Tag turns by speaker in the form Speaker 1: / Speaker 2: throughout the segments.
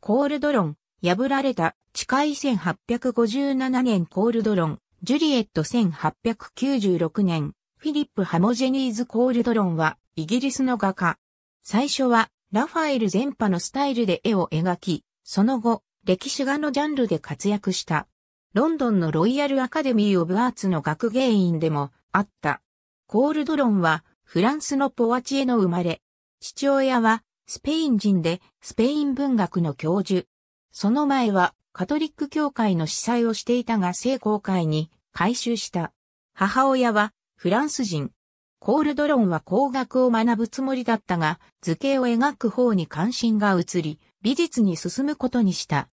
Speaker 1: コールドロン、破られた、近い1857年コールドロン、ジュリエット1896年、フィリップ・ハモジェニーズ・コールドロンは、イギリスの画家。最初は、ラファエル全派のスタイルで絵を描き、その後、歴史画のジャンルで活躍した。ロンドンのロイヤル・アカデミー・オブ・アーツの学芸員でもあった。コールドロンは、フランスのポワチエの生まれ。父親は、スペイン人でスペイン文学の教授。その前はカトリック教会の司祭をしていたが聖公会に改修した。母親はフランス人。コールドロンは工学を学ぶつもりだったが、図形を描く方に関心が移り、美術に進むことにした。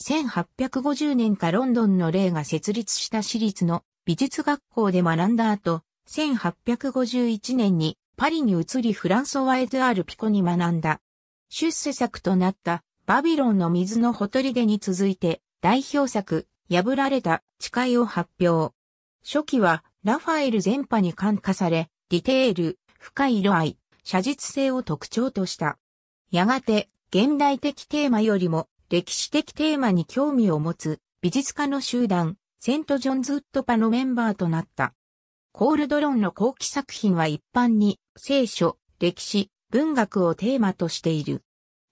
Speaker 1: 1850年かロンドンの例が設立した私立の美術学校で学んだ後、1851年にパリに移りフランソワ・エドアール・ピコに学んだ。出世作となったバビロンの水のほとりでに続いて代表作破られた誓いを発表。初期はラファエル全派に感化され、ディテール、深い色合い、写実性を特徴とした。やがて、現代的テーマよりも歴史的テーマに興味を持つ美術家の集団、セント・ジョンズ・ウッドパのメンバーとなった。コールドロンの後期作品は一般に聖書、歴史、文学をテーマとしている。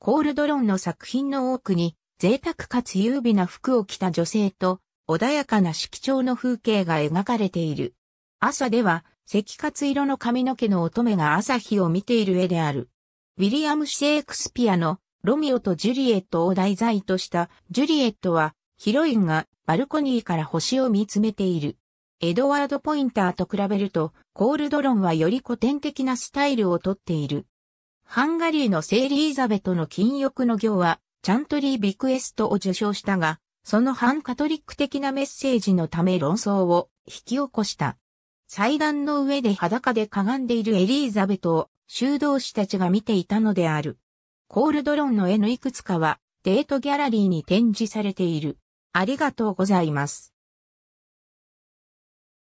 Speaker 1: コールドロンの作品の多くに、贅沢かつ優美な服を着た女性と、穏やかな色調の風景が描かれている。朝では、赤活色の髪の毛の乙女が朝日を見ている絵である。ウィリアム・シェイクスピアのロミオとジュリエットを題材としたジュリエットはヒロインがバルコニーから星を見つめている。エドワード・ポインターと比べるとコールドロンはより古典的なスタイルをとっている。ハンガリーのセイリーザベトの禁欲の行は、チャントリービクエストを受賞したが、その反カトリック的なメッセージのため論争を引き起こした。祭壇の上で裸でかがんでいるエリーザベトを修道士たちが見ていたのである。コールドロンの絵のいくつかはデートギャラリーに展示されている。ありがとうございます。